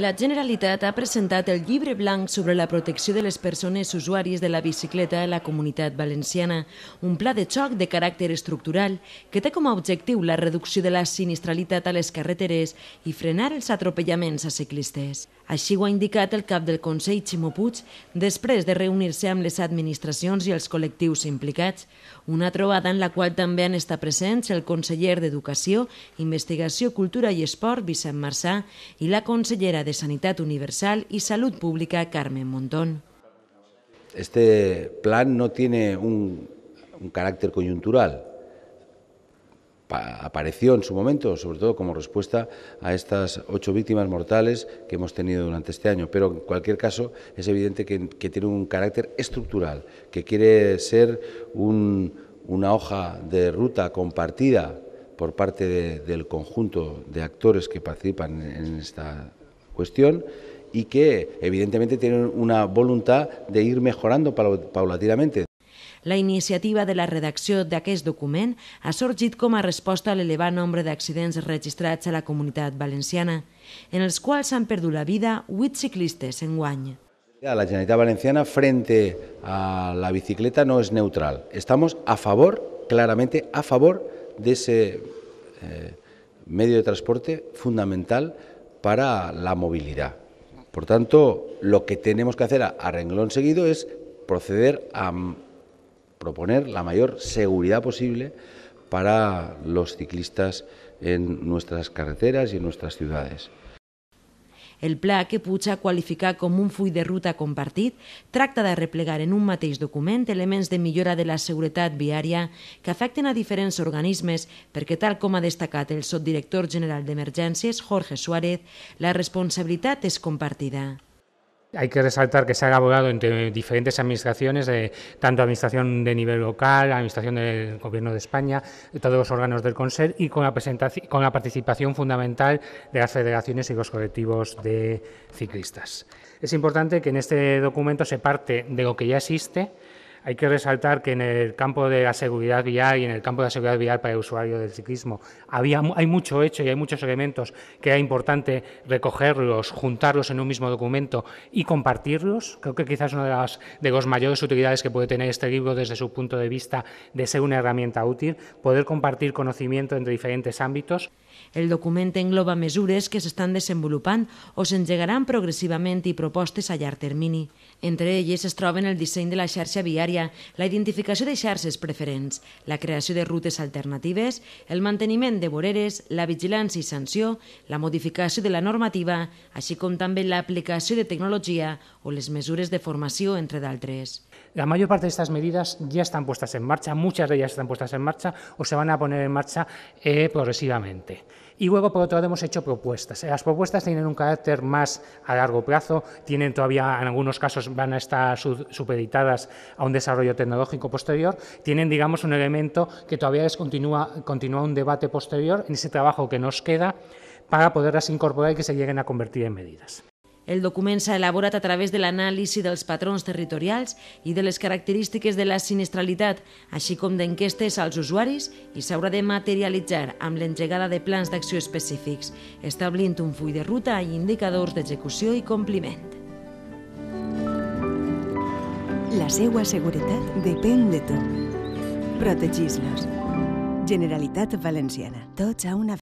La Generalitat ha presentat el llibre blanc sobre la protecció de les persones usuàries de la bicicleta a la comunitat valenciana, un pla de xoc de caràcter estructural que té com a objectiu la reducció de la sinistralitat a les carreteres i frenar els atropellaments a ciclistes. Així ho ha indicat el cap del Consell Ximo Puig després de reunir-se amb les administracions i els col·lectius implicats, una trobada en la qual també han estat presents el conseller d'Educació, Investigació, Cultura i Esport, Vicent Marçà, i la consellera de de Sanidad Universal y Salud Pública Carmen Montón. Este plan no tiene un, carácter coyuntural. apareció en su momento, sobre todo como respuesta a estas ocho víctimas mortales que hemos tenido durante este año. Pero en cualquier caso es evidente que, tiene un carácter estructural, que quiere ser una hoja de ruta compartida por parte del conjunto de actores que participan en esta cuestión y que evidentemente tienen una voluntad de ir mejorando paulatinamente. La iniciativa de la redacció d'aquest document ha sorgit com a resposta a l'elevat nombre d'accidents registrats a la comunitat valenciana, en els quals s'han perdut la vida 8 ciclistes en guany. La Generalitat Valenciana frente a la bicicleta no és neutral. Estamos a favor, claramente a favor de ese eh, medio de transporte fundamental para la movilidad. Por tanto, lo que tenemos que hacer a, renglón seguido es proceder a mm, proponer la mayor seguridad posible para los ciclistas en nuestras carreteras y en nuestras ciudades. El pla, que Puig ha qualificat com un full de ruta compartit, tracta de replegar en un mateix document elements de millora de la seguretat viària que afecten a diferents organismes perquè, tal com ha destacat el subdirector general d'Emergències, Jorge Suárez, la responsabilitat és compartida. Hay que resaltar que se ha elaborado entre diferentes administraciones, eh, tanto administración de nivel local, administración del Gobierno de España, todos los órganos del Consejo y con la, con la participación fundamental de las federaciones y los colectivos de ciclistas. Es importante que en este documento se parte de lo que ya existe, hay que resaltar que en el campo de la seguridad vial y en el campo de la seguridad vial para el usuario del ciclismo había, hay mucho hecho y hay muchos elementos que era importante recogerlos, juntarlos en un mismo documento y compartirlos. Creo que quizás una de las de mayores utilidades que puede tener este libro desde su punto de vista de ser una herramienta útil, poder compartir conocimiento entre diferentes ámbitos. El documento engloba medidas que se están desarrollando o se llegarán progresivamente y propostes a llarg termini. Entre elles es troben el disseny de la xarxa viària, la identificació de xarxes preferents, la creació de rutes alternatives, el manteniment de voreres, la vigilància i sanció, la modificació de la normativa, així com també l'aplicació de tecnologia o les mesures de formació, entre d'altres. La major part de mesures ja estan están en marxa, moltes de estan están en marxa o se van a poner en marxa eh, progressivament. Y luego, por otro lado, hemos hecho propuestas. Las propuestas tienen un carácter más a largo plazo, tienen todavía, en algunos casos, van a estar supeditadas a un desarrollo tecnológico posterior, tienen, digamos, un elemento que todavía continúa un debate posterior en ese trabajo que nos queda para poderlas incorporar y que se lleguen a convertir en medidas. El document s'ha elaborat a través de l'anàlisi dels patrons territorials i de les característiques de la sinistralitat, així com d'enquestes als usuaris i s'haurà de materialitzar amb l'engegada de plans d'acció específics, establint un full de ruta i indicadors d'execució i compliment. La seva seguretat depèn de tu. protegis los Generalitat Valenciana. Tots a una